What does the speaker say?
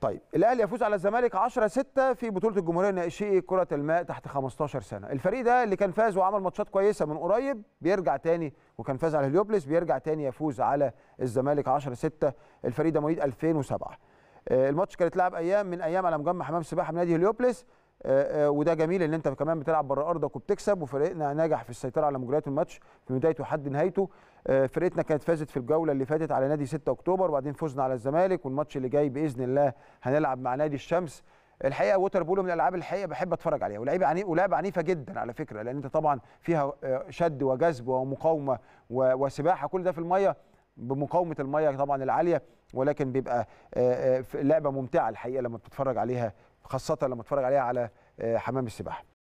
طيب الاهلي يفوز على الزمالك 10 6 في بطوله الجمهوريه الناشئه كره الماء تحت 15 سنه الفريق ده اللي كان فاز وعمل ماتشات كويسه من قريب بيرجع تاني وكان فاز على هليوبلس بيرجع تاني يفوز على الزمالك 10 6 الفريق ده مواليد 2007 آه، الماتش كان اتلعب ايام من ايام على مجمع حمام السباحه بنادي هليوبلس آه، آه، وده جميل ان انت كمان بتلعب بره ارضك وبتكسب وفريقنا نجح في السيطره على مجريات الماتش في بدايته لحد نهايته آه، فرقتنا كانت فازت في الجوله اللي فاتت على نادي 6 اكتوبر وبعدين فزنا على الزمالك والماتش اللي جاي باذن الله هنلعب مع نادي الشمس الحقيقه ووتر بولو من الالعاب الحقيقه بحب اتفرج عليها ولعيبه عني... ولعبه عنيفه جدا على فكره لان انت طبعا فيها شد وجذب ومقاومه و... وسباحه كل ده في الميه بمقاومه الميه طبعا العاليه ولكن بيبقى آه، آه، لعبه ممتعه الحقيقه لما بتتفرج عليها خاصه لما تتفرج عليها على آه، حمام السباحه